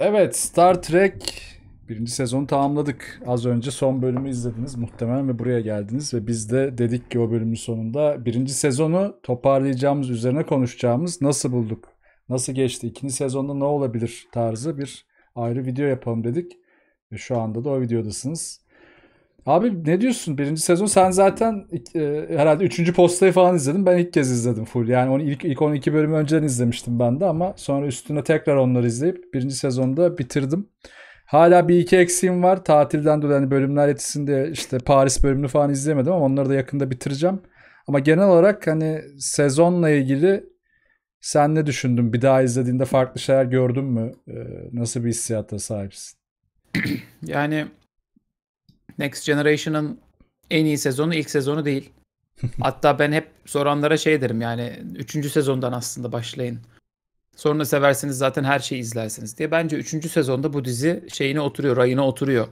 Evet Star Trek birinci sezonu tamamladık. Az önce son bölümü izlediniz muhtemelen ve buraya geldiniz ve biz de dedik ki o bölümün sonunda birinci sezonu toparlayacağımız üzerine konuşacağımız nasıl bulduk? Nasıl geçti? ikinci sezonda ne olabilir tarzı bir ayrı video yapalım dedik. Ve şu anda da o videodasınız. Abi ne diyorsun? Birinci sezon sen zaten e, herhalde üçüncü postayı falan izledin. Ben ilk kez izledim full. Yani onu ilk, ilk 12 bölümü önceden izlemiştim ben de ama sonra üstüne tekrar onları izleyip birinci sezonda bitirdim. Hala bir iki eksiğim var. Tatilden dolayı hani bölümler etisinde işte Paris bölümünü falan izlemedim ama onları da yakında bitireceğim. Ama genel olarak hani sezonla ilgili sen ne düşündün? Bir daha izlediğinde farklı şeyler gördün mü? Ee, nasıl bir hissiyata sahipsin? Yani Next Generation'ın en iyi sezonu ilk sezonu değil. Hatta ben hep soranlara şey derim yani 3. sezondan aslında başlayın. Sonra seversiniz zaten her şeyi izlersiniz diye. Bence 3. sezonda bu dizi şeyine oturuyor, rayına oturuyor.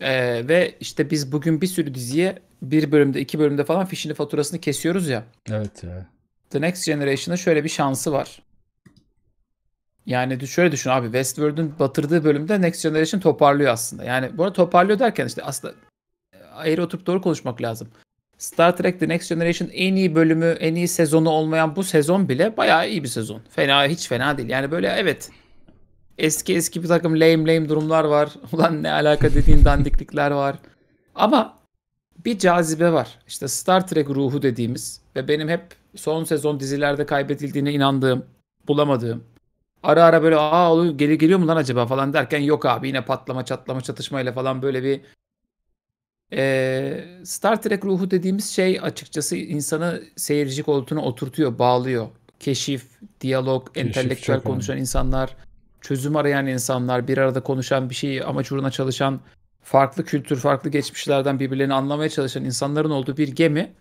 Ee, ve işte biz bugün bir sürü diziye bir bölümde, iki bölümde falan fişini faturasını kesiyoruz ya. Evet ya. The Next Generation'a şöyle bir şansı var. Yani şöyle düşün abi Westworld'un batırdığı bölümde Next Generation toparlıyor aslında. Yani bunu toparlıyor derken işte aslında e, ayrı oturup doğru konuşmak lazım. Star Trek The Next Generation en iyi bölümü, en iyi sezonu olmayan bu sezon bile bayağı iyi bir sezon. Fena, hiç fena değil. Yani böyle evet eski eski bir takım lame lame durumlar var. Ulan ne alaka dediğin dandiklikler var. Ama bir cazibe var. İşte Star Trek ruhu dediğimiz ve benim hep son sezon dizilerde kaybedildiğine inandığım, bulamadığım Ara ara böyle aa oluyor, geri geliyor mu lan acaba falan derken yok abi yine patlama çatlama çatışmayla falan böyle bir ee, Star Trek ruhu dediğimiz şey açıkçası insanı seyirci koltuğuna oturtuyor, bağlıyor. Keşif, diyalog, Keşif entelektüel konuşan önemli. insanlar, çözüm arayan insanlar, bir arada konuşan bir şeyi amaç uğruna çalışan, farklı kültür, farklı geçmişlerden birbirlerini anlamaya çalışan insanların olduğu bir gemi.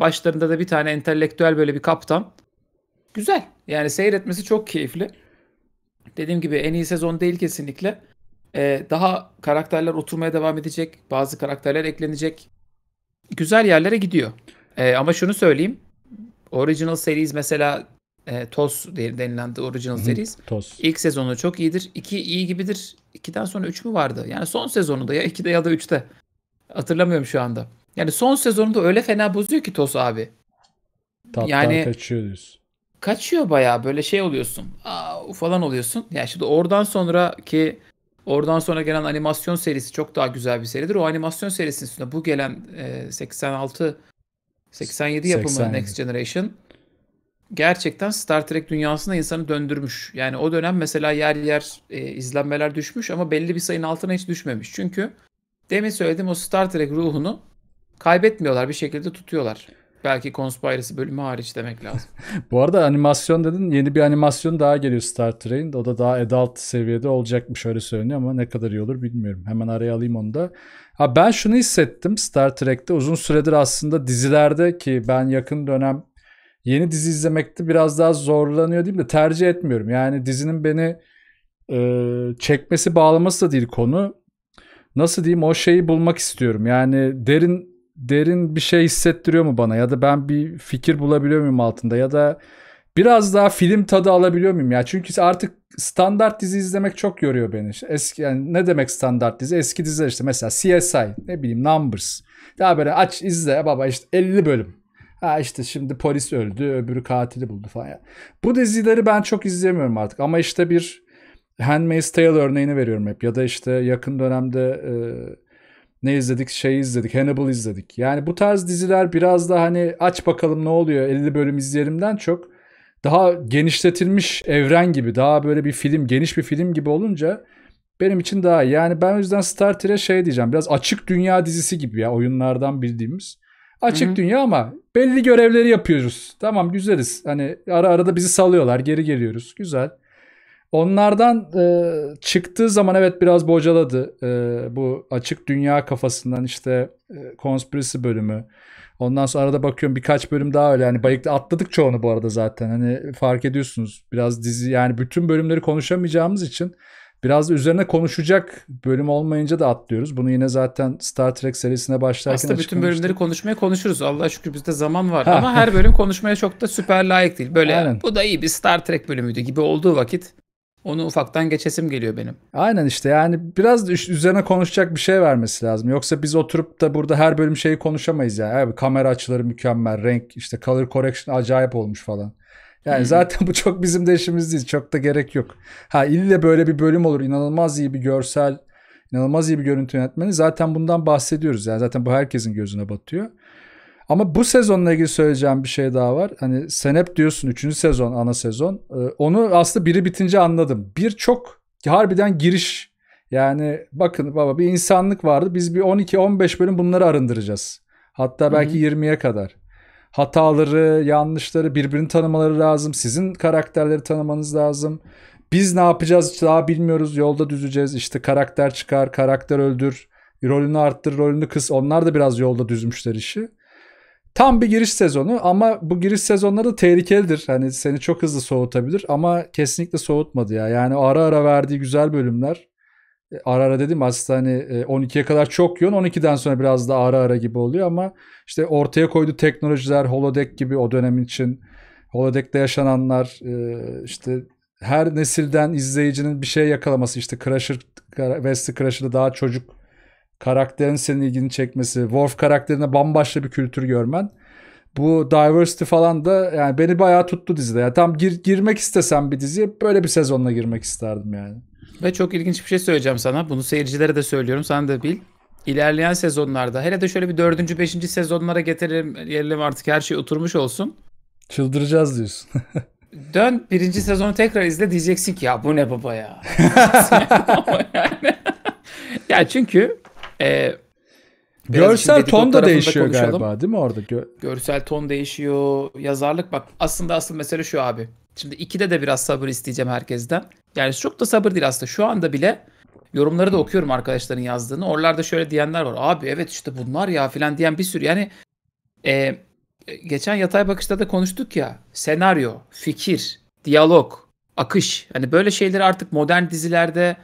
Başlarında da bir tane entelektüel böyle bir kaptan. Güzel. Yani seyretmesi çok keyifli. Dediğim gibi en iyi sezon değil kesinlikle. Ee, daha karakterler oturmaya devam edecek. Bazı karakterler eklenecek. Güzel yerlere gidiyor. Ee, ama şunu söyleyeyim. Original series mesela e, TOS denilen de Original Hı-hı. Series. TOS. İlk sezonu çok iyidir. 2 iyi gibidir. 2'den sonra üç mü vardı? Yani son sezonunda ya iki'de ya da üçte Hatırlamıyorum şu anda. Yani son sezonunda öyle fena bozuyor ki TOS abi. Taptan yani, kaçıyor diyorsun kaçıyor bayağı böyle şey oluyorsun. Aa, falan oluyorsun. Yani şimdi oradan ki, oradan sonra gelen animasyon serisi çok daha güzel bir seridir. O animasyon serisinin üstünde bu gelen e, 86 87 yapımı 87. Next Generation gerçekten Star Trek dünyasına insanı döndürmüş. Yani o dönem mesela yer yer e, izlenmeler düşmüş ama belli bir sayının altına hiç düşmemiş. Çünkü demin söyledim o Star Trek ruhunu kaybetmiyorlar bir şekilde tutuyorlar. Belki Conspiracy bölümü hariç demek lazım. Bu arada animasyon dedin. Yeni bir animasyon daha geliyor Star Trek'in. O da daha adult seviyede olacakmış öyle söyleniyor ama ne kadar iyi olur bilmiyorum. Hemen araya alayım onu da. Ha, ben şunu hissettim Star Trek'te. Uzun süredir aslında dizilerde ki ben yakın dönem yeni dizi izlemekte biraz daha zorlanıyor değil mi? tercih etmiyorum. Yani dizinin beni e, çekmesi bağlaması da değil konu. Nasıl diyeyim o şeyi bulmak istiyorum. Yani derin derin bir şey hissettiriyor mu bana ya da ben bir fikir bulabiliyor muyum altında ya da biraz daha film tadı alabiliyor muyum ya çünkü artık standart dizi izlemek çok yoruyor beni. Eski yani ne demek standart dizi? Eski diziler işte mesela CSI, ne bileyim Numbers. Daha böyle aç izle baba işte 50 bölüm. Ha işte şimdi polis öldü, öbürü katili buldu falan. ya. Bu dizileri ben çok izlemiyorum artık ama işte bir Handmaid's Tale örneğini veriyorum hep ya da işte yakın dönemde e, ne izledik? Şey izledik. Hannibal izledik. Yani bu tarz diziler biraz da hani aç bakalım ne oluyor 50 bölüm izleyelimden çok daha genişletilmiş evren gibi daha böyle bir film geniş bir film gibi olunca benim için daha iyi. Yani ben o yüzden Star Trek'e şey diyeceğim biraz açık dünya dizisi gibi ya oyunlardan bildiğimiz. Açık Hı-hı. dünya ama belli görevleri yapıyoruz. Tamam güzeliz. Hani ara arada bizi salıyorlar geri geliyoruz. Güzel. Onlardan e, çıktığı zaman evet biraz bocaladı e, bu açık dünya kafasından işte e, konspirisi bölümü. Ondan sonra arada bakıyorum birkaç bölüm daha öyle yani bayıklı atladık çoğunu bu arada zaten hani fark ediyorsunuz biraz dizi yani bütün bölümleri konuşamayacağımız için biraz da üzerine konuşacak bölüm olmayınca da atlıyoruz. Bunu yine zaten Star Trek serisine başlarken Aslında bütün bölümleri konuşmaya konuşuruz. Allah şükür bizde zaman var. Ama her bölüm konuşmaya çok da süper layık değil. Böyle Aynen. bu da iyi bir Star Trek bölümüydü gibi olduğu vakit onu ufaktan geçesim geliyor benim. Aynen işte yani biraz üzerine konuşacak bir şey vermesi lazım. Yoksa biz oturup da burada her bölüm şeyi konuşamayız ya. yani. Abi kamera açıları mükemmel, renk işte color correction acayip olmuş falan. Yani hmm. zaten bu çok bizim de işimiz değil. Çok da gerek yok. Ha ille böyle bir bölüm olur. İnanılmaz iyi bir görsel, inanılmaz iyi bir görüntü yönetmeni. Zaten bundan bahsediyoruz. Yani zaten bu herkesin gözüne batıyor. Ama bu sezonla ilgili söyleyeceğim bir şey daha var. Hani sen hep diyorsun 3. sezon ana sezon. Ee, onu aslında biri bitince anladım. Bir çok harbiden giriş. Yani bakın baba bir insanlık vardı. Biz bir 12-15 bölüm bunları arındıracağız. Hatta belki 20'ye kadar. Hataları, yanlışları, birbirini tanımaları lazım. Sizin karakterleri tanımanız lazım. Biz ne yapacağız daha bilmiyoruz. Yolda düzeceğiz. İşte karakter çıkar, karakter öldür. Rolünü arttır, rolünü kıs. Onlar da biraz yolda düzmüşler işi. Tam bir giriş sezonu ama bu giriş sezonları da tehlikelidir. Hani seni çok hızlı soğutabilir ama kesinlikle soğutmadı ya. Yani ara ara verdiği güzel bölümler e, ara ara dedim aslında hani 12'ye e, kadar çok yoğun 12'den sonra biraz da ara ara gibi oluyor ama işte ortaya koyduğu teknolojiler holodeck gibi o dönem için holodeck'te yaşananlar e, işte her nesilden izleyicinin bir şey yakalaması işte Crusher Wesley Crusher'da daha çocuk karakterin senin ilgini çekmesi, Worf karakterine bambaşka bir kültür görmen. Bu diversity falan da yani beni bayağı tuttu dizide. Yani tam gir, girmek istesem bir diziye böyle bir sezonla girmek isterdim yani. Ve çok ilginç bir şey söyleyeceğim sana. Bunu seyircilere de söylüyorum. Sen de bil. İlerleyen sezonlarda hele de şöyle bir dördüncü, beşinci sezonlara getirelim, gelelim artık her şey oturmuş olsun. Çıldıracağız diyorsun. Dön birinci sezonu tekrar izle diyeceksin ki ya bu ne baba ya. yani. yani çünkü ee, Görsel ton da değişiyor galiba değil mi orada? Gö- Görsel ton değişiyor. Yazarlık bak aslında asıl mesele şu abi. Şimdi 2'de de biraz sabır isteyeceğim herkesten. Yani çok da sabır değil aslında. Şu anda bile yorumları da okuyorum arkadaşların yazdığını. Oralarda şöyle diyenler var. Abi evet işte bunlar ya filan diyen bir sürü. Yani e, geçen yatay bakışta da konuştuk ya. Senaryo, fikir, diyalog, akış. Hani böyle şeyleri artık modern dizilerde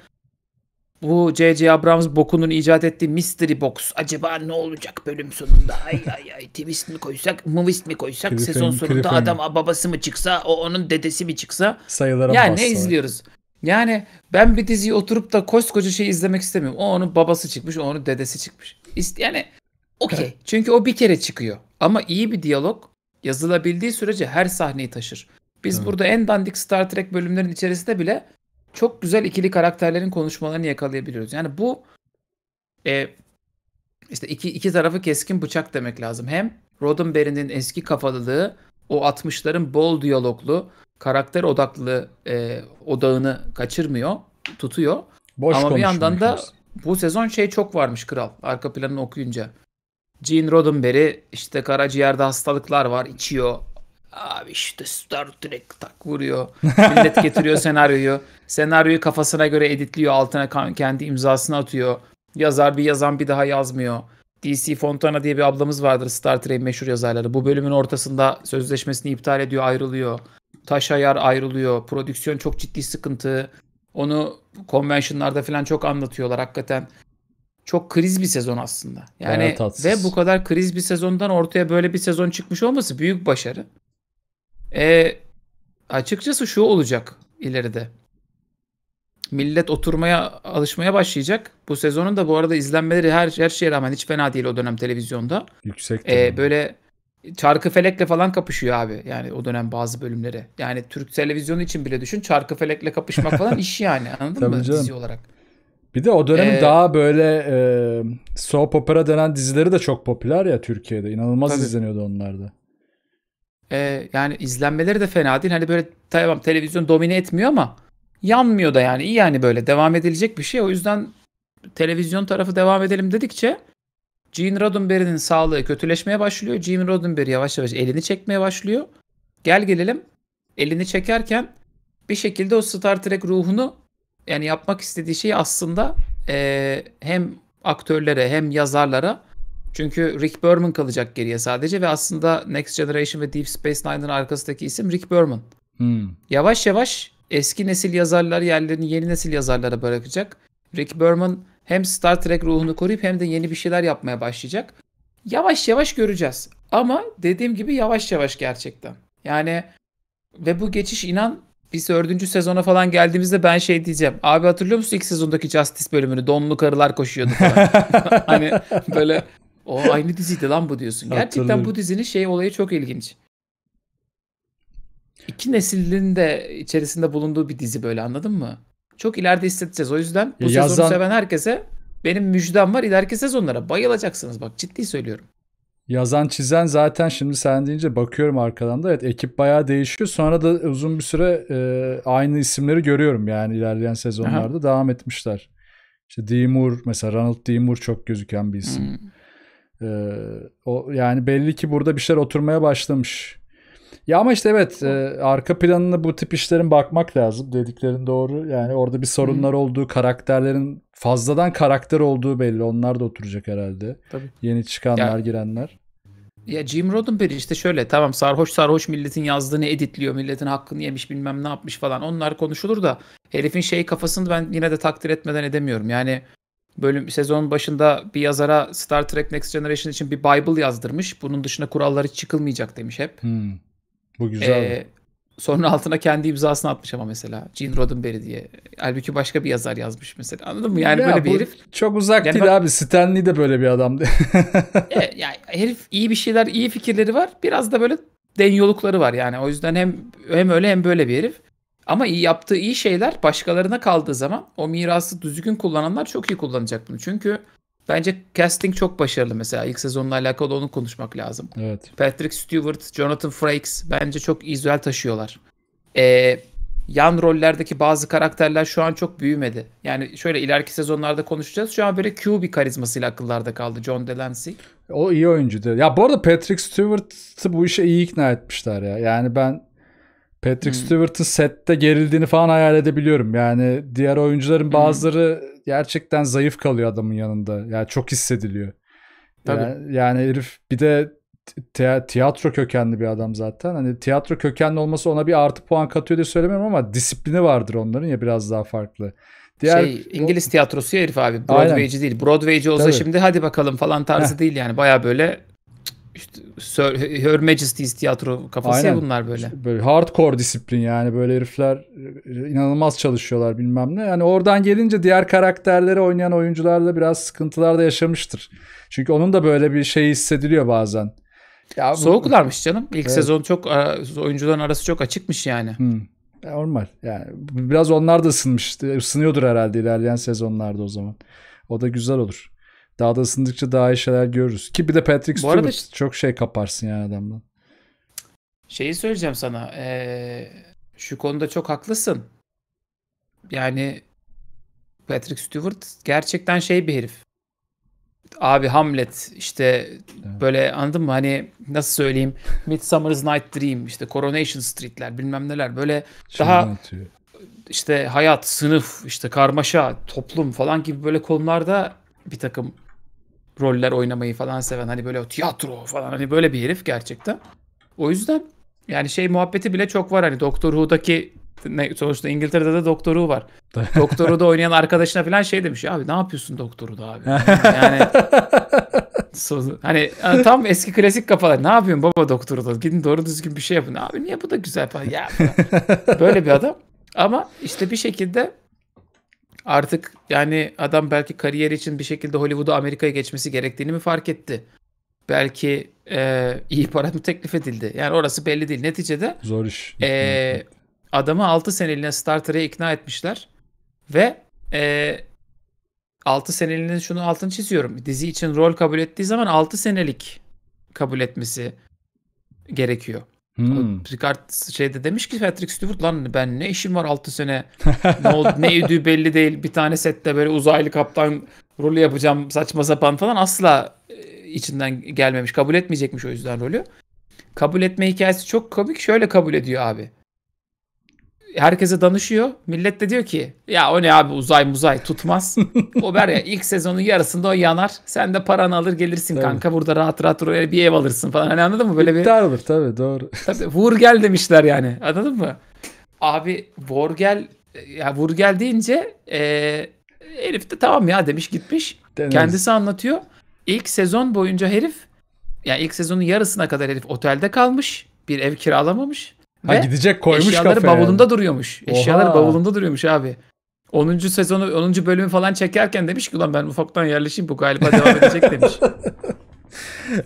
bu J.J. Abrams bokunun icat ettiği Mystery Box acaba ne olacak bölüm sonunda? Ay ay ay twist mi koysak, movist mi koysak, sezon sonunda adam babası mı çıksa, o onun dedesi mi çıksa? Sayılara Yani ne izliyoruz? Yani ben bir diziyi oturup da koskoca şey izlemek istemiyorum. O onun babası çıkmış, o onun dedesi çıkmış. Yani okey. Çünkü o bir kere çıkıyor. Ama iyi bir diyalog yazılabildiği sürece her sahneyi taşır. Biz Hı. burada en dandik Star Trek bölümlerin içerisinde bile çok güzel ikili karakterlerin konuşmalarını yakalayabiliyoruz. Yani bu e, işte iki, iki tarafı keskin bıçak demek lazım. Hem Roddenberry'nin eski kafalılığı, o 60'ların bol diyaloglu, karakter odaklı e, odağını kaçırmıyor, tutuyor. Boş Ama bir yandan da bu sezon şey çok varmış kral arka planını okuyunca. Gene Roddenberry işte karaciğerde hastalıklar var, içiyor, Abi işte Star Trek tak vuruyor. Millet getiriyor senaryoyu. Senaryoyu kafasına göre editliyor. Altına kendi imzasını atıyor. Yazar bir yazan bir daha yazmıyor. DC Fontana diye bir ablamız vardır Star Trek'in meşhur yazarları. Bu bölümün ortasında sözleşmesini iptal ediyor, ayrılıyor. Taş ayar ayrılıyor. Prodüksiyon çok ciddi sıkıntı. Onu konvensiyonlarda falan çok anlatıyorlar hakikaten. Çok kriz bir sezon aslında. Yani ve bu kadar kriz bir sezondan ortaya böyle bir sezon çıkmış olması büyük başarı. E, açıkçası şu olacak ileride. Millet oturmaya alışmaya başlayacak. Bu sezonun da bu arada izlenmeleri her her şeye rağmen hiç fena değil o dönem televizyonda. Yüksek. E, böyle çarkı felekle falan kapışıyor abi. Yani o dönem bazı bölümleri. Yani Türk televizyonu için bile düşün çarkı felekle kapışmak falan iş yani. Anladın Tabii mı? Canım. Dizi olarak. Bir de o dönem ee, daha böyle e, soap opera denen dizileri de çok popüler ya Türkiye'de. İnanılmaz tabii. izleniyordu onlarda e, yani izlenmeleri de fena değil. Hani böyle tamam televizyon domine etmiyor ama yanmıyor da yani. iyi yani böyle devam edilecek bir şey. O yüzden televizyon tarafı devam edelim dedikçe Gene Roddenberry'nin sağlığı kötüleşmeye başlıyor. Gene Roddenberry yavaş yavaş elini çekmeye başlıyor. Gel gelelim elini çekerken bir şekilde o Star Trek ruhunu yani yapmak istediği şeyi aslında e, hem aktörlere hem yazarlara çünkü Rick Berman kalacak geriye sadece ve aslında Next Generation ve Deep Space Nine'ın arkasındaki isim Rick Berman. Hmm. Yavaş yavaş eski nesil yazarlar yerlerini yeni nesil yazarlara bırakacak. Rick Berman hem Star Trek ruhunu koruyup hem de yeni bir şeyler yapmaya başlayacak. Yavaş yavaş göreceğiz. Ama dediğim gibi yavaş yavaş gerçekten. Yani ve bu geçiş inan biz dördüncü sezona falan geldiğimizde ben şey diyeceğim. Abi hatırlıyor musun ilk sezondaki Justice bölümünü? Donlu karılar koşuyordu falan. hani böyle o aynı diziydi lan bu diyorsun. Gerçekten bu dizinin şey olayı çok ilginç. İki neslin de içerisinde bulunduğu bir dizi böyle anladın mı? Çok ileride hissedeceğiz. O yüzden bu Yazan... sezonu seven herkese benim müjdem var. İleriki sezonlara bayılacaksınız. Bak ciddi söylüyorum. Yazan çizen zaten şimdi sen deyince bakıyorum arkadan da evet ekip bayağı değişiyor. Sonra da uzun bir süre e, aynı isimleri görüyorum yani ilerleyen sezonlarda Aha. devam etmişler. İşte Dimur mesela Ronald Dimur çok gözüken bir isim. Hmm. Ee, o yani belli ki burada bir şeyler oturmaya başlamış. Ya ama işte evet e, arka planına bu tip işlerin bakmak lazım dediklerin doğru. Yani orada bir sorunlar Hı. olduğu, karakterlerin fazladan karakter olduğu belli. Onlar da oturacak herhalde. Tabii. Yeni çıkanlar, yani, girenler. Ya Jim Roddenberry işte şöyle tamam sarhoş sarhoş milletin yazdığını editliyor. Milletin hakkını yemiş bilmem ne yapmış falan. Onlar konuşulur da herifin şey kafasını ben yine de takdir etmeden edemiyorum. Yani bölüm sezon başında bir yazara Star Trek Next Generation için bir Bible yazdırmış. Bunun dışında kuralları hiç çıkılmayacak demiş hep. Hmm. Bu güzel. Ee, sonra altına kendi imzasını atmış ama mesela Gene Roddenberry diye. Halbuki başka bir yazar yazmış mesela. Anladın mı? Yani ya, böyle bir herif. Çok uzak yani değil bak, abi. Stanley de böyle bir adamdı. e, yani herif iyi bir şeyler, iyi fikirleri var. Biraz da böyle denyolukları var yani. O yüzden hem hem öyle hem böyle bir herif. Ama iyi yaptığı iyi şeyler başkalarına kaldığı zaman o mirası düzgün kullananlar çok iyi kullanacak bunu. Çünkü bence casting çok başarılı mesela. ilk sezonla alakalı onu konuşmak lazım. Evet. Patrick Stewart, Jonathan Frakes bence çok izüel taşıyorlar. Ee, yan rollerdeki bazı karakterler şu an çok büyümedi. Yani şöyle ileriki sezonlarda konuşacağız. Şu an böyle Q bir karizmasıyla akıllarda kaldı John Delancey. O iyi oyuncudur. Ya bu arada Patrick Stewart'ı bu işe iyi ikna etmişler ya. Yani ben Patrick hmm. Stewart'ın sette gerildiğini falan hayal edebiliyorum. Yani diğer oyuncuların hmm. bazıları hmm. gerçekten zayıf kalıyor adamın yanında. Yani çok hissediliyor. Tabii. Yani, yani herif bir de te- tiyatro kökenli bir adam zaten. Hani tiyatro kökenli olması ona bir artı puan katıyor diye söylemiyorum ama disiplini vardır onların ya biraz daha farklı. Diğer... Şey, İngiliz tiyatrosu ya herif abi. Broadway'ci Aynen. değil. Broadway'ci olsa Tabii. şimdi hadi bakalım falan tarzı Heh. değil yani. Baya böyle işte Sir, Her Majesty's tiyatro kafası Aynen. ya bunlar böyle. İşte böyle hardcore disiplin yani böyle herifler e, inanılmaz çalışıyorlar bilmem ne. Yani oradan gelince diğer karakterleri oynayan oyuncularla biraz sıkıntılar da yaşamıştır. Çünkü onun da böyle bir şey hissediliyor bazen. Ya Soğuklarmış canım. İlk evet. sezon çok oyuncuların arası çok açıkmış yani. Hmm. Normal. Yani biraz onlar da ısınmış Isınıyordur herhalde ilerleyen sezonlarda o zaman. O da güzel olur. Daha da ısındıkça daha iyi şeyler görürüz. Ki bir de Patrick Stewart arada... çok şey kaparsın yani adamdan. Şeyi söyleyeceğim sana. Ee, şu konuda çok haklısın. Yani Patrick Stewart gerçekten şey bir herif. Abi Hamlet işte evet. böyle anladın mı hani nasıl söyleyeyim Midsummer's Night Dream işte Coronation Street'ler bilmem neler böyle şey daha anlatıyor. işte hayat, sınıf, işte karmaşa, toplum falan gibi böyle konularda bir takım roller oynamayı falan seven hani böyle o tiyatro falan hani böyle bir herif gerçekten. O yüzden yani şey muhabbeti bile çok var hani Doctor Who'daki ne, sonuçta İngiltere'de de Doctor Who var. Doctor Who'da oynayan arkadaşına falan şey demiş abi ne yapıyorsun Doctor Who'da abi? Yani hani tam eski klasik kafalar ne yapıyorsun baba doktoru da gidin doğru düzgün bir şey yapın. Abi niye bu da güzel falan ya. Böyle bir adam ama işte bir şekilde Artık yani adam belki kariyer için bir şekilde Hollywood'a Amerika'ya geçmesi gerektiğini mi fark etti? Belki e, iyi para mı teklif edildi? Yani orası belli değil. Neticede zor iş. E, adamı 6 seneliğine Star Trek'e ikna etmişler ve e, 6 seneliğinin şunu altını çiziyorum. Dizi için rol kabul ettiği zaman 6 senelik kabul etmesi gerekiyor. Hmm. O Picard şeyde demiş ki Patrick Stewart lan ben ne işim var 6 sene ne oldu ne ödüğü belli değil bir tane sette böyle uzaylı kaptan rolü yapacağım saçma sapan falan asla e, içinden gelmemiş kabul etmeyecekmiş o yüzden rolü. Kabul etme hikayesi çok komik şöyle kabul ediyor abi herkese danışıyor. Millet de diyor ki ya o ne abi uzay muzay tutmaz. o ver ya ilk sezonun yarısında o yanar. Sen de paranı alır gelirsin tabii. kanka burada rahat rahat bir ev alırsın falan. Hani anladın mı? Böyle bir... İptal olur tabii doğru. Tabii, vur gel demişler yani anladın mı? Abi vur gel ya vur gel deyince e, herif de tamam ya demiş gitmiş. Deneriz. Kendisi anlatıyor. İlk sezon boyunca herif yani ilk sezonun yarısına kadar herif otelde kalmış. Bir ev kiralamamış. Ha gidecek koymuş eşyaları kafaya. bavulunda duruyormuş. Eşyaları Oha. bavulunda duruyormuş abi. 10. sezonu 10. bölümü falan çekerken demiş ki ulan ben ufaktan yerleşeyim bu galiba devam edecek demiş.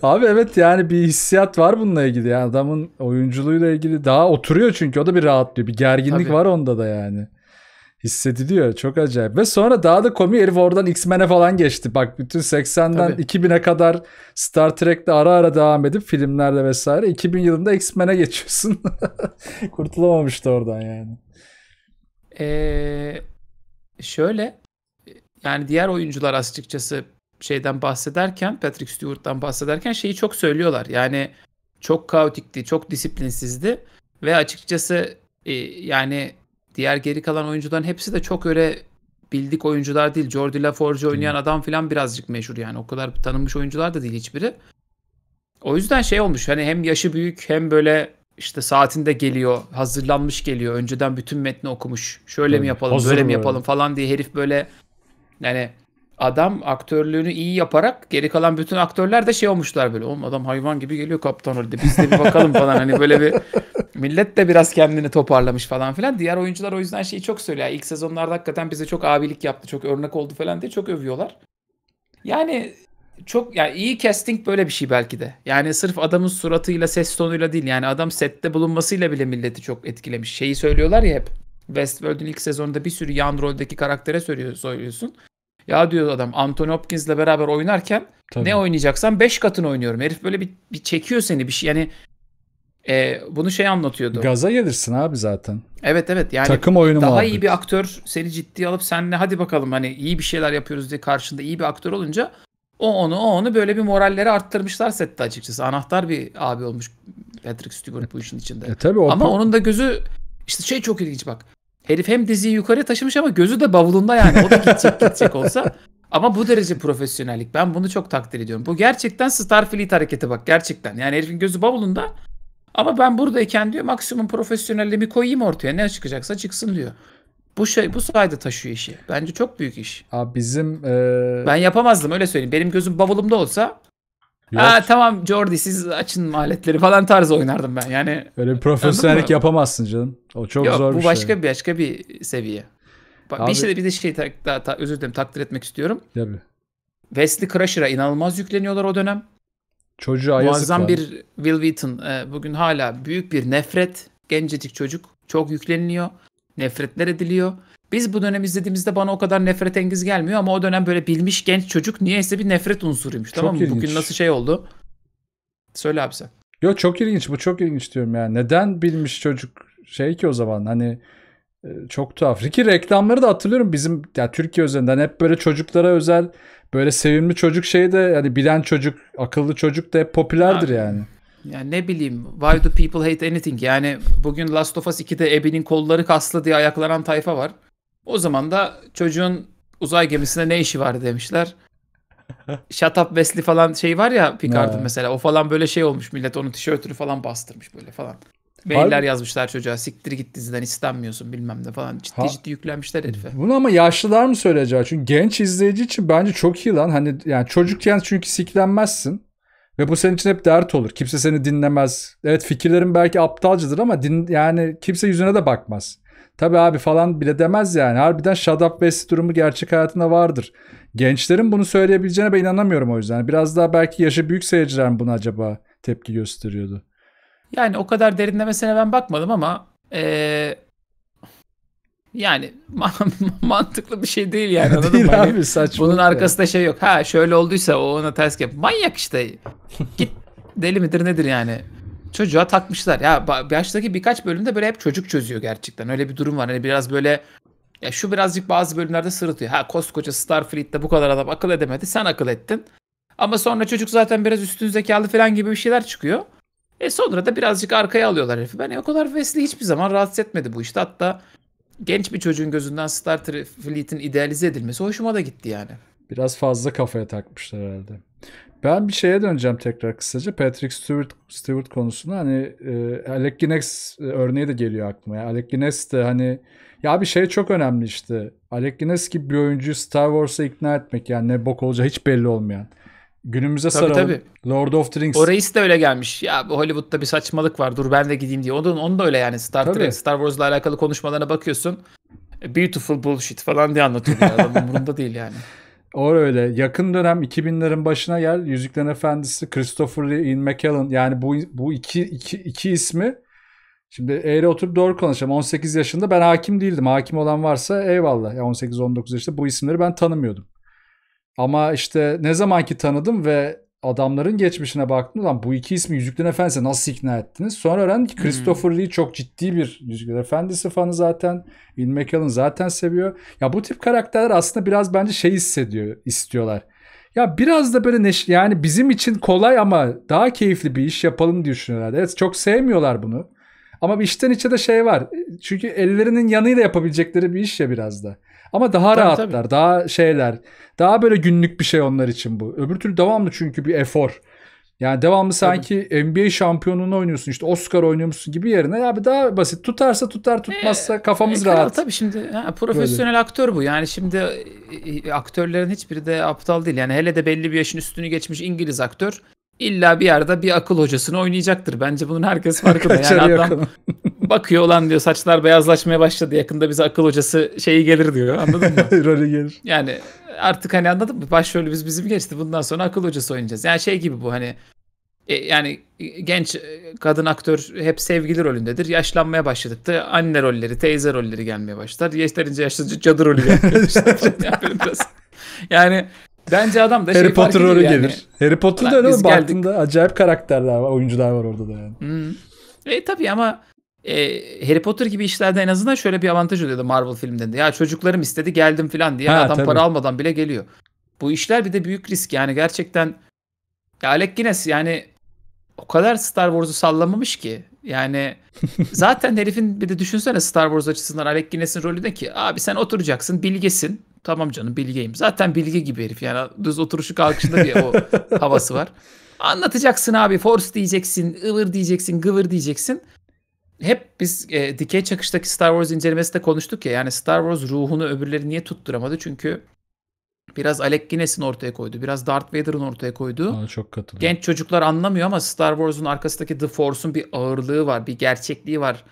Abi evet yani bir hissiyat var bununla ilgili. Yani adamın oyunculuğuyla ilgili daha oturuyor çünkü o da bir rahatlıyor. Bir gerginlik Tabii. var onda da yani hissediliyor. Çok acayip. Ve sonra daha da komik herif oradan X-Men'e falan geçti. Bak bütün 80'den Tabii. 2000'e kadar Star Trek'te ara ara devam edip filmlerle vesaire 2000 yılında X-Men'e geçiyorsun. Kurtulamamıştı oradan yani. Ee, şöyle yani diğer oyuncular açıkçası şeyden bahsederken Patrick Stewart'tan bahsederken şeyi çok söylüyorlar. Yani çok kaotikti, çok disiplinsizdi ve açıkçası e, yani diğer geri kalan oyuncuların hepsi de çok öyle bildik oyuncular değil. Jordi LaForge oynayan hmm. adam falan birazcık meşhur yani. O kadar tanınmış oyuncular da değil hiçbiri. O yüzden şey olmuş hani hem yaşı büyük hem böyle işte saatinde geliyor, hazırlanmış geliyor. Önceden bütün metni okumuş. Şöyle evet, mi yapalım, böyle mi yapalım falan diye herif böyle yani adam aktörlüğünü iyi yaparak geri kalan bütün aktörler de şey olmuşlar böyle. Oğlum adam hayvan gibi geliyor kaptan öldü. Biz de bir bakalım falan hani böyle bir millet de biraz kendini toparlamış falan filan. Diğer oyuncular o yüzden şeyi çok söylüyor. İlk ilk sezonlarda hakikaten bize çok abilik yaptı. Çok örnek oldu falan diye çok övüyorlar. Yani çok yani iyi casting böyle bir şey belki de. Yani sırf adamın suratıyla ses tonuyla değil yani adam sette bulunmasıyla bile milleti çok etkilemiş. Şeyi söylüyorlar ya hep. Westworld'ün ilk sezonunda bir sürü yan roldeki karaktere söylüyorsun. Ya diyor adam Anthony Hopkins'le beraber oynarken Tabii. ne oynayacaksan 5 katını oynuyorum. Herif böyle bir, bir çekiyor seni bir şey yani e, bunu şey anlatıyordu. Gaza gelirsin abi zaten. Evet evet yani takım oyunu daha muhabbet. iyi bir aktör seni ciddiye alıp senle hadi bakalım hani iyi bir şeyler yapıyoruz diye karşında iyi bir aktör olunca o onu o onu böyle bir moralleri arttırmışlar sette açıkçası. Anahtar bir abi olmuş Patrick Stewart bu işin içinde. E, tabii, o Ama onun da gözü işte şey çok ilginç bak. Herif hem diziyi yukarı taşımış ama gözü de bavulunda yani. O da gidecek gidecek olsa. Ama bu derece profesyonellik. Ben bunu çok takdir ediyorum. Bu gerçekten Starfleet hareketi bak gerçekten. Yani herifin gözü bavulunda. Ama ben buradayken diyor maksimum profesyonelliğimi koyayım ortaya. Ne çıkacaksa çıksın diyor. Bu şey bu sayede taşıyor işi. Bence çok büyük iş. Abi bizim ee... ben yapamazdım öyle söyleyeyim. Benim gözüm bavulumda olsa Yok. tamam Jordi siz açın aletleri falan tarzı oynardım ben yani. Böyle bir profesyonellik yapamazsın canım. O çok Yok, zor bu bir bu başka şey. bir başka bir seviye. Bak Abi... bir şey de bir de şey daha ta, özür dilerim takdir etmek istiyorum. Tabii. Wesley Crusher'a inanılmaz yükleniyorlar o dönem. Çocuğa Muazzam yazık bir Will Wheaton. E, bugün hala büyük bir nefret. Gencecik çocuk. Çok yükleniliyor nefretler ediliyor. Biz bu dönem izlediğimizde bana o kadar nefret engiz gelmiyor ama o dönem böyle bilmiş genç çocuk niyeyse bir nefret unsuruymuş. Çok tamam mı? Bugün nasıl şey oldu? Söyle abi sen. Yo çok ilginç bu çok ilginç diyorum yani. Neden bilmiş çocuk şey ki o zaman hani e, çok tuhaf. Ricky reklamları da hatırlıyorum bizim yani Türkiye özelinden hep böyle çocuklara özel böyle sevimli çocuk şeyi de yani bilen çocuk, akıllı çocuk da hep popülerdir Abi. yani. Yani ne bileyim why do people hate anything? Yani bugün Last of Us 2'de Abby'nin kolları kaslı diye ayaklanan tayfa var. O zaman da çocuğun uzay gemisine ne işi var demişler. Shut up Wesley falan şey var ya Picard'ın mesela. O falan böyle şey olmuş millet Onu tişörtünü falan bastırmış böyle falan. Beyler yazmışlar çocuğa siktir git diziden istenmiyorsun bilmem ne falan. Ciddi ha. ciddi yüklenmişler herife. Bunu ama yaşlılar mı söyleyecek? Çünkü genç izleyici için bence çok iyi lan. Hani yani çocukken çünkü siklenmezsin. Ve bu senin için hep dert olur. Kimse seni dinlemez. Evet fikirlerin belki aptalcıdır ama din, yani kimse yüzüne de bakmaz. Tabi abi falan bile demez yani. Harbiden shut up West durumu gerçek hayatında vardır. Gençlerin bunu söyleyebileceğine ben inanamıyorum o yüzden. Biraz daha belki yaşı büyük seyirciler mi buna acaba tepki gösteriyordu? Yani o kadar derinlemesine ben bakmadım ama ee, yani mantıklı bir şey değil yani anladın değil mı? Hani abi, saçma Bunun arkasında şey yok. Ha şöyle olduysa o ona ters yap. Manyak işte. Git deli midir nedir yani. Çocuğa takmışlar. Ya baştaki birkaç bölümde böyle hep çocuk çözüyor gerçekten. Öyle bir durum var. Hani biraz böyle ya şu birazcık bazı bölümlerde sırıtıyor. Ha koskoca Starfleet'te bu kadar adam akıl edemedi. Sen akıl ettin. Ama sonra çocuk zaten biraz üstün zekalı falan gibi bir şeyler çıkıyor. E sonra da birazcık arkaya alıyorlar herifi. Ben e, o kadar Wesley hiçbir zaman rahatsız etmedi bu işte. Hatta genç bir çocuğun gözünden Star Fleet'in idealize edilmesi hoşuma da gitti yani. Biraz fazla kafaya takmışlar herhalde. Ben bir şeye döneceğim tekrar kısaca. Patrick Stewart Stewart konusunda hani e, Alec Guinness e, örneği de geliyor aklıma. Yani Alec Guinness de hani ya bir şey çok önemli işte. Alec Guinness gibi bir oyuncuyu Star Wars'a ikna etmek yani ne bok olacağı hiç belli olmayan. Günümüze tabii, saralım. Tabii. Lord of the Rings. O reis de öyle gelmiş. Ya bu Hollywood'da bir saçmalık var. Dur ben de gideyim diye. Onun, onun da öyle yani. Star tabii. Trek, Star Wars'la alakalı konuşmalarına bakıyorsun. E, beautiful bullshit falan diye anlatıyor. Adam umurunda değil yani. O öyle. Yakın dönem 2000'lerin başına gel. Yüzüklerin Efendisi, Christopher Lee, McKellen. Yani bu, bu iki, iki, iki ismi Şimdi eğri oturup doğru konuşacağım. 18 yaşında ben hakim değildim. Hakim olan varsa eyvallah. Ya 18-19 yaşında bu isimleri ben tanımıyordum. Ama işte ne zaman ki tanıdım ve adamların geçmişine baktım lan bu iki ismi Yüzüklerin Efendisi nasıl ikna ettiniz? Sonra öğrendim ki hmm. Christopher hmm. Lee çok ciddi bir Yüzüklerin Efendisi fanı zaten. Ian McKellen zaten seviyor. Ya bu tip karakterler aslında biraz bence şey hissediyor, istiyorlar. Ya biraz da böyle neş yani bizim için kolay ama daha keyifli bir iş yapalım diye düşünüyorlar. Evet çok sevmiyorlar bunu. Ama bir işten içe de şey var. Çünkü ellerinin yanıyla yapabilecekleri bir iş ya biraz da. Ama daha tabii, rahatlar, tabii. daha şeyler. Daha böyle günlük bir şey onlar için bu. Öbür türlü devamlı çünkü bir efor. Yani devamlı sanki Tabii. NBA şampiyonunu oynuyorsun işte Oscar oynuyorsun gibi yerine ya bir daha basit tutarsa tutar ee, tutmazsa e, kafamız e, kral, rahat. Tabii şimdi ha, profesyonel Böyle. aktör bu yani şimdi e, e, aktörlerin hiçbiri de aptal değil yani hele de belli bir yaşın üstünü geçmiş İngiliz aktör İlla bir yerde bir akıl hocasını oynayacaktır. Bence bunun herkes farkında. yani adam bakıyor olan diyor saçlar beyazlaşmaya başladı. Yakında bize akıl hocası şeyi gelir diyor. Anladın mı? Rolü gelir. Yani artık hani anladın mı? Başrolümüz bizim geçti. Bundan sonra akıl hocası oynayacağız. Yani şey gibi bu hani e, yani genç kadın aktör hep sevgili rolündedir. Yaşlanmaya başladıkta anne rolleri, teyze rolleri gelmeye başlar. Yeterince yaşlanınca cadı rolü gelmeye başlar. yani, biraz, yani Bence adam da şey Harry şey Potter rolü yani. gelir. Harry Potter'da öyle mi? Baktığında acayip karakterler var, oyuncular var orada da yani. Hmm. E tabii ama e, Harry Potter gibi işlerde en azından şöyle bir avantaj oluyordu Marvel filmlerinde. Ya çocuklarım istedi geldim falan diye ha, adam tabii. para almadan bile geliyor. Bu işler bir de büyük risk yani gerçekten ya Alec Guinness yani o kadar Star Wars'u sallamamış ki. Yani zaten herifin bir de düşünsene Star Wars açısından Alec Guinness'in rolü de ki abi sen oturacaksın bilgesin Tamam canım bilgeyim. Zaten bilgi gibi herif yani düz oturuşu kalkışında bir o havası var. Anlatacaksın abi force diyeceksin, ıvır diyeceksin, gıvır diyeceksin. Hep biz e, dikey çakıştaki Star Wars incelemesi de konuştuk ya yani Star Wars ruhunu öbürleri niye tutturamadı? Çünkü biraz Alec Guinness'in ortaya koydu. Biraz Darth Vader'ın ortaya koydu. Ona çok katılıyorum. Genç çocuklar anlamıyor ama Star Wars'un arkasındaki The Force'un bir ağırlığı var, bir gerçekliği var.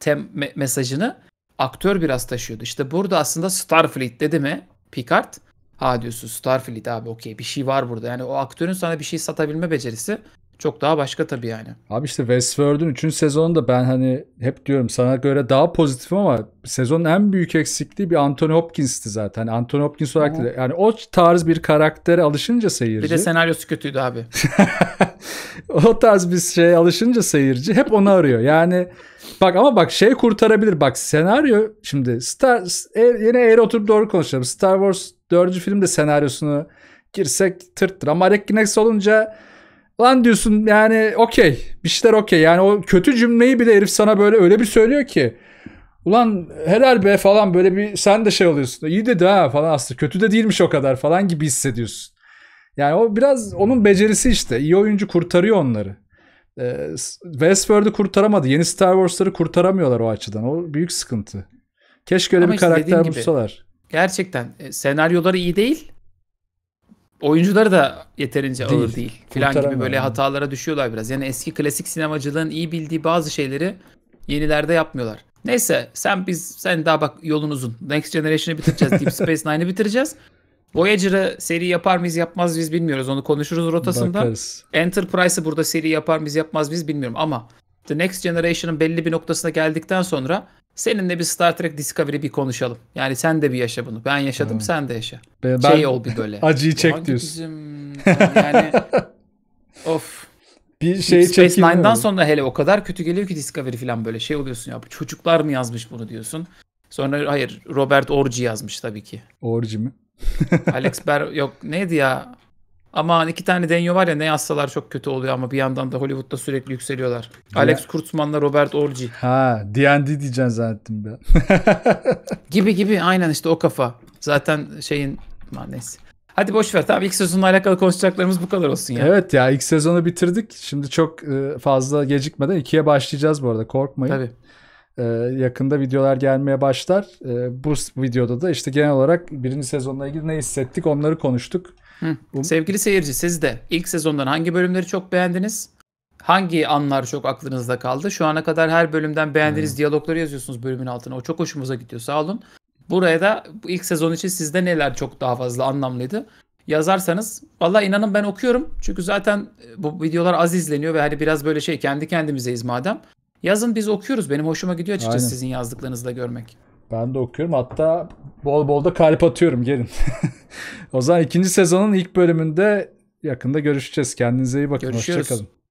Tem me- mesajını aktör biraz taşıyordu. İşte burada aslında Starfleet dedi mi Picard? Ha diyorsun Starfleet abi okey bir şey var burada. Yani o aktörün sana bir şey satabilme becerisi çok daha başka tabii yani. Abi işte Westworld'un 3. sezonunda ben hani hep diyorum sana göre daha pozitif ama sezonun en büyük eksikliği bir Anthony Hopkins'ti zaten. Hani Anthony Hopkins olarak da yani o tarz bir karaktere alışınca seyirci. Bir de senaryosu kötüydü abi. o tarz bir şey alışınca seyirci hep onu arıyor. Yani bak ama bak şey kurtarabilir. Bak senaryo şimdi Star e, yine eğri oturup doğru konuşalım. Star Wars 4. filmde senaryosunu girsek tırttır ama Alec Guinness olunca Lan diyorsun yani okey. Bir şeyler okey. Yani o kötü cümleyi bile herif sana böyle öyle bir söylüyor ki. Ulan helal be falan böyle bir sen de şey oluyorsun. İyi dedi ha falan aslında. Kötü de değilmiş o kadar falan gibi hissediyorsun. Yani o biraz onun becerisi işte. İyi oyuncu kurtarıyor onları. Ee, Westworld'u kurtaramadı. Yeni Star Wars'ları kurtaramıyorlar o açıdan. O büyük sıkıntı. Keşke öyle Ama bir işte karakter bulsalar. Gerçekten e, senaryoları iyi değil oyuncuları da yeterince değil, ağır değil filan gibi böyle hatalara düşüyorlar biraz. Yani eski klasik sinemacılığın iyi bildiği bazı şeyleri yenilerde yapmıyorlar. Neyse sen biz sen daha bak yolun uzun. Next Generation'ı bitireceğiz. Deep Space Nine'ı bitireceğiz. Voyager'ı seri yapar mıyız yapmaz biz bilmiyoruz. Onu konuşuruz rotasında. Bakarız. Enterprise'ı burada seri yapar mıyız yapmaz biz bilmiyorum ama The Next Generation'ın belli bir noktasına geldikten sonra Seninle bir Star Trek Discovery bir konuşalım. Yani sen de bir yaşa bunu. Ben yaşadım, ha. sen de yaşa. Ben, şey ol bir böyle. Acıyı çek diyorsun. Bizim, yani of. Bir şey Deep Space Nine'dan sonra hele o kadar kötü geliyor ki Discovery falan böyle şey oluyorsun ya. Çocuklar mı yazmış bunu diyorsun. Sonra hayır Robert Orci yazmış tabii ki. Orci mi? Alex Ber yok neydi ya? Ama hani iki tane Denyo var ya ne yazsalar çok kötü oluyor ama bir yandan da Hollywood'da sürekli yükseliyorlar. Ya. Alex Kurtzman'la Robert Orji. Ha D&D diyeceksin zaten ben. gibi gibi aynen işte o kafa. Zaten şeyin neyse. Hadi boş ver. Tamam ilk sezonla alakalı konuşacaklarımız bu kadar olsun ya. Evet ya ilk sezonu bitirdik. Şimdi çok e, fazla gecikmeden ikiye başlayacağız bu arada korkmayın. Tabii. Ee, yakında videolar gelmeye başlar. Ee, bu videoda da işte genel olarak birinci sezonla ilgili ne hissettik onları konuştuk. Hı. Sevgili seyirci siz de ilk sezondan hangi bölümleri çok beğendiniz? Hangi anlar çok aklınızda kaldı? Şu ana kadar her bölümden beğendiğiniz hmm. diyalogları yazıyorsunuz bölümün altına. O çok hoşumuza gidiyor sağ olun. Buraya da bu ilk sezon için sizde neler çok daha fazla anlamlıydı? yazarsanız valla inanın ben okuyorum. Çünkü zaten e, bu videolar az izleniyor ve hani biraz böyle şey kendi kendimizeyiz madem. Yazın biz okuyoruz. Benim hoşuma gidiyor açıkçası Aynen. sizin yazdıklarınızı da görmek. Ben de okuyorum. Hatta bol bol da kalp atıyorum. Gelin. o zaman ikinci sezonun ilk bölümünde yakında görüşeceğiz. Kendinize iyi bakın. Görüşürüz. Hoşçakalın.